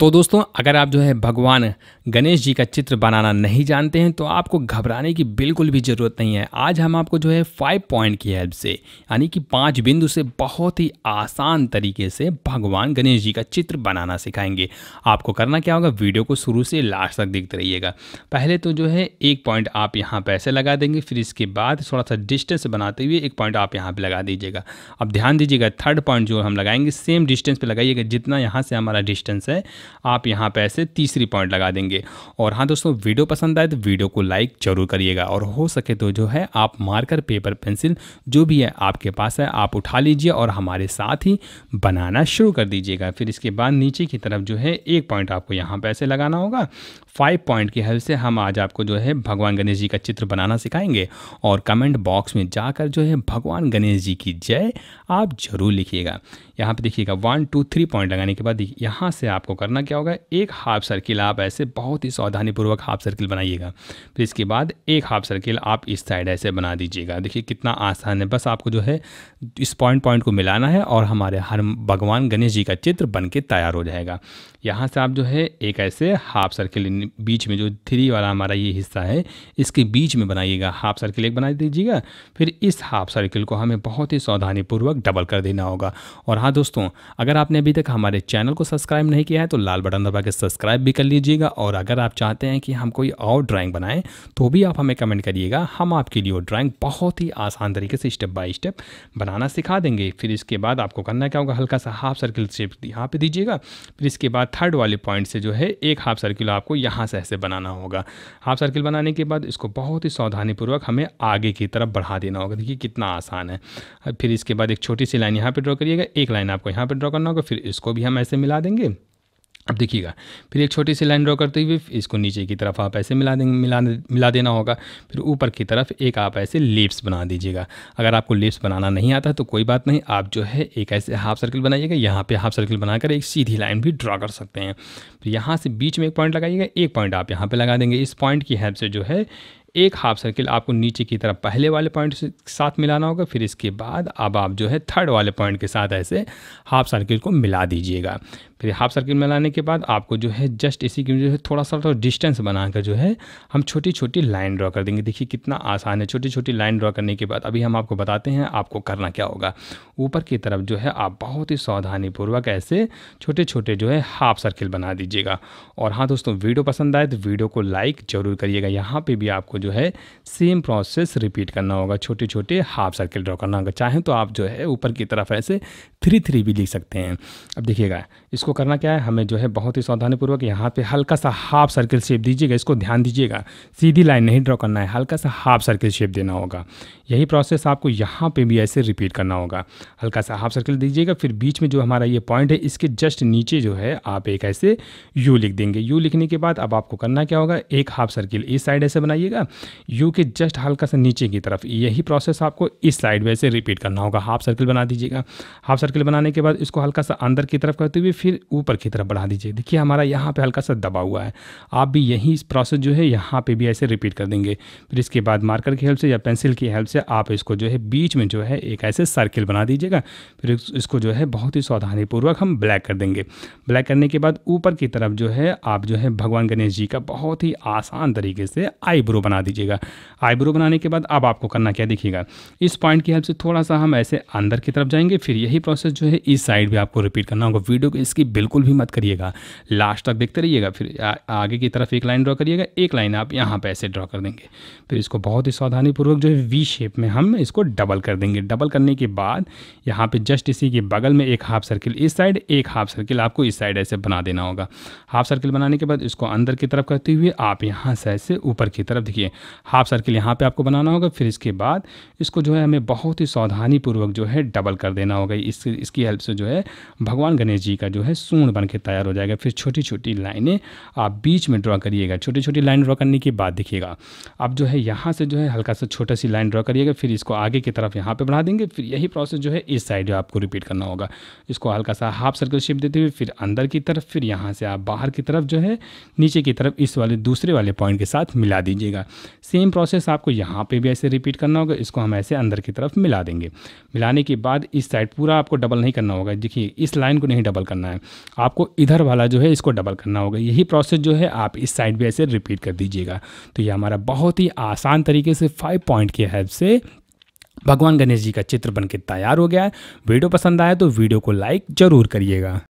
तो दोस्तों अगर आप जो है भगवान गणेश जी का चित्र बनाना नहीं जानते हैं तो आपको घबराने की बिल्कुल भी ज़रूरत नहीं है आज हम आपको जो है फाइव पॉइंट की हेल्प से यानी कि पांच बिंदु से बहुत ही आसान तरीके से भगवान गणेश जी का चित्र बनाना सिखाएंगे आपको करना क्या होगा वीडियो को शुरू से लास्ट तक देखते रहिएगा पहले तो जो है एक पॉइंट आप यहाँ पर ऐसे लगा देंगे फिर इसके बाद थोड़ा सा डिस्टेंस बनाते हुए एक पॉइंट आप यहाँ पर लगा दीजिएगा अब ध्यान दीजिएगा थर्ड पॉइंट जो हम लगाएंगे सेम डिस्टेंस पर लगाइएगा जितना यहाँ से हमारा डिस्टेंस है आप यहाँ पर ऐसे तीसरी पॉइंट लगा देंगे और हाँ दोस्तों वीडियो पसंद आए तो वीडियो को लाइक जरूर करिएगा और हो सके तो जो है आप मार्कर पेपर पेंसिल जो भी है आपके पास है आप उठा लीजिए और हमारे साथ ही बनाना शुरू कर दीजिएगा फिर इसके बाद नीचे की तरफ जो है एक पॉइंट आपको यहाँ पर ऐसे लगाना होगा फाइव पॉइंट की हेल्प से हम आज आपको जो है भगवान गणेश जी का चित्र बनाना सिखाएंगे और कमेंट बॉक्स में जाकर जो है भगवान गणेश जी की जय आप जरूर लिखिएगा यहाँ पे देखिएगा वन टू थ्री पॉइंट लगाने के बाद यहाँ से आपको करना क्या होगा एक हाफ सर्किल आप ऐसे बहुत ही सावधानीपूर्वक हाफ सर्किल बनाइएगा फिर इसके बाद एक हाफ सर्किल आप इस साइड ऐसे बना दीजिएगा देखिए कितना आसान है बस आपको जो है इस पॉइंट पॉइंट को मिलाना है और हमारे हर भगवान गणेश जी का चित्र बन के तैयार हो जाएगा यहाँ से आप जो है एक ऐसे हाफ सर्किल बीच में जो थ्री वाला हमारा ये हिस्सा है इसके बीच में बनाइएगा हाफ सर्किल एक बना दीजिएगा फिर इस हाफ सर्किल को हमें बहुत ही सावधानीपूर्वक डबल कर देना होगा और हाँ दोस्तों अगर आपने अभी तक हमारे चैनल को सब्सक्राइब नहीं किया है तो लाल बटन दबा के सब्सक्राइब भी कर लीजिएगा और अगर आप चाहते हैं कि हम कोई और ड्राइंग बनाएं तो भी आप हमें कमेंट करिएगा हम आपके लिए वो ड्राइंग बहुत ही आसान तरीके से स्टेप बाय स्टेप बनाना सिखा देंगे फिर इसके बाद आपको करना क्या होगा हल्का सा हाफ सर्किल शेप यहाँ पर दीजिएगा फिर इसके बाद थर्ड वाले पॉइंट से जो है एक हाफ सर्किल आपको यहाँ से ऐसे बनाना होगा हाफ सर्किल बनाने के बाद इसको बहुत ही सावधानीपूर्वक हमें आगे की तरफ बढ़ा देना होगा देखिए कितना आसान है फिर इसके बाद एक छोटी सी लाइन यहाँ पर ड्रॉ करिएगा एक लाइन आपको यहाँ पर ड्रॉ करना होगा फिर इसको भी हम ऐसे मिला देंगे अब देखिएगा फिर एक छोटी सी लाइन ड्रॉ करते हुए इसको नीचे की तरफ आप ऐसे मिला देंगे मिला मिला देना होगा फिर ऊपर की तरफ एक आप ऐसे लिप्स बना दीजिएगा अगर आपको लिप्स बनाना नहीं आता तो कोई बात नहीं आप जो है एक ऐसे हाफ सर्कल बनाइएगा यहाँ पे हाफ सर्कल बनाकर एक सीधी लाइन भी ड्रॉ कर सकते हैं फिर तो यहाँ से बीच में एक पॉइंट लगाइएगा एक पॉइंट आप यहाँ पर लगा देंगे इस पॉइंट की हेल्प से जो है एक हाफ सर्किल आपको नीचे की तरफ पहले वाले पॉइंट के साथ मिलाना होगा फिर इसके बाद अब आप जो है थर्ड वाले पॉइंट के साथ ऐसे हाफ सर्किल को मिला दीजिएगा फिर हाफ सर्किल में लाने के बाद आपको जो है जस्ट इसी के जो है थोड़ा सा थोड़ा तो डिस्टेंस बनाकर जो है हम छोटी छोटी लाइन ड्रॉ कर देंगे देखिए कितना आसान है छोटी छोटी लाइन ड्रॉ करने के बाद अभी हम आपको बताते हैं आपको करना क्या होगा ऊपर की तरफ जो है आप बहुत ही सावधानीपूर्वक ऐसे छोटे छोटे जो है हाफ सर्किल बना दीजिएगा और हाँ दोस्तों वीडियो पसंद आए तो वीडियो को लाइक ज़रूर करिएगा यहाँ पर भी आपको जो है सेम प्रोसेस रिपीट करना होगा छोटे छोटे हाफ सर्किल ड्रॉ करना होगा चाहें तो आप जो है ऊपर की तरफ ऐसे थ्री थ्री भी लिख सकते हैं अब देखिएगा इसको इसको करना क्या है हमें जो है बहुत ही सावधानीपूर्वक यहाँ पे हल्का सा हाफ सर्किल शेप दीजिएगा इसको ध्यान दीजिएगा सीधी लाइन नहीं ड्रॉ करना है हल्का सा हाफ सर्किल शेप देना होगा यही प्रोसेस आपको यहाँ पे भी ऐसे रिपीट करना होगा हल्का सा हाफ सर्किल दीजिएगा फिर बीच में जो हमारा ये पॉइंट है इसके जस्ट नीचे जो है आप एक ऐसे यू लिख देंगे यू लिखने के बाद अब आपको करना क्या होगा एक हाफ सर्किल इस साइड ऐसे बनाइएगा यू के जस्ट हल्का सा नीचे की तरफ यही प्रोसेस आपको इस साइड में ऐसे रिपीट करना होगा हाफ सर्किल बना दीजिएगा हाफ सर्किल बनाने के बाद इसको हल्का सा अंदर की तरफ करते हुए फिर ऊपर की तरफ बढ़ा दीजिए देखिए हमारा यहाँ पे हल्का सा दबा हुआ है आप भी यही इस प्रोसेस जो है यहाँ पे भी ऐसे रिपीट कर देंगे फिर इसके बाद मार्कर की हेल्प से या पेंसिल की हेल्प से आप इसको जो है बीच में जो है एक ऐसे सर्किल बना दीजिएगा फिर इसको जो है बहुत ही सावधानीपूर्वक हम ब्लैक कर देंगे ब्लैक करने के बाद ऊपर की तरफ जो है आप जो है भगवान गणेश जी का बहुत ही आसान तरीके से आईब्रो बना दीजिएगा आईब्रो बनाने के बाद अब आपको करना क्या दिखेगा इस पॉइंट की हेल्प से थोड़ा सा हम ऐसे अंदर की तरफ जाएंगे फिर यही प्रोसेस जो है इस साइड भी आपको रिपीट करना होगा वीडियो को इसकी बिल्कुल भी मत करिएगा लास्ट तक देखते रहिएगा फिर आ, आगे की तरफ एक लाइन ड्रॉ करिएगा एक लाइन आप यहाँ पर ऐसे ड्रॉ कर देंगे फिर इसको बहुत ही सावधानीपूर्वक जो है वी शेप में हम इसको डबल कर देंगे डबल करने के बाद यहाँ पर जस्ट इसी के बगल में एक हाफ सर्किल इस साइड एक हाफ सर्किल आपको इस साइड ऐसे बना देना होगा हाफ सर्किल बनाने के बाद इसको अंदर की तरफ करते हुए आप यहाँ से ऐसे ऊपर की तरफ देखिए हाफ सर्किल यहाँ पे आपको बनाना होगा फिर इसके बाद इसको जो है हमें बहुत ही सावधानीपूर्वक जो है डबल कर देना होगा इस इसकी हेल्प से जो है भगवान गणेश जी का जो है सूण बन के तैयार हो जाएगा फिर छोटी छोटी लाइनें आप बीच में ड्रॉ करिएगा छोटी छोटी लाइन ड्रॉ करने के बाद देखिएगा अब जो है यहाँ से जो है हल्का सा छोटा सी लाइन ड्रॉ करिएगा फिर इसको आगे की तरफ यहाँ पर बढ़ा देंगे फिर यही प्रोसेस जो है इस साइड आपको रिपीट करना होगा इसको हल्का सा हाफ सर्कल शेप देते हुए फिर अंदर की तरफ फिर यहाँ से आप बाहर की तरफ जो है नीचे की तरफ इस वाले दूसरे वाले पॉइंट के साथ मिला दीजिएगा सेम प्रोसेस आपको यहाँ पे भी ऐसे रिपीट करना होगा इसको हम ऐसे अंदर की तरफ मिला देंगे मिलाने के बाद इस साइड पूरा आपको डबल नहीं करना होगा देखिए इस लाइन को नहीं डबल करना है आपको इधर वाला जो है इसको डबल करना होगा यही प्रोसेस जो है आप इस साइड भी ऐसे रिपीट कर दीजिएगा तो ये हमारा बहुत ही आसान तरीके से फाइव पॉइंट की हेल्प से भगवान गणेश जी का चित्र बनकर तैयार हो गया है वीडियो पसंद आया तो वीडियो को लाइक ज़रूर करिएगा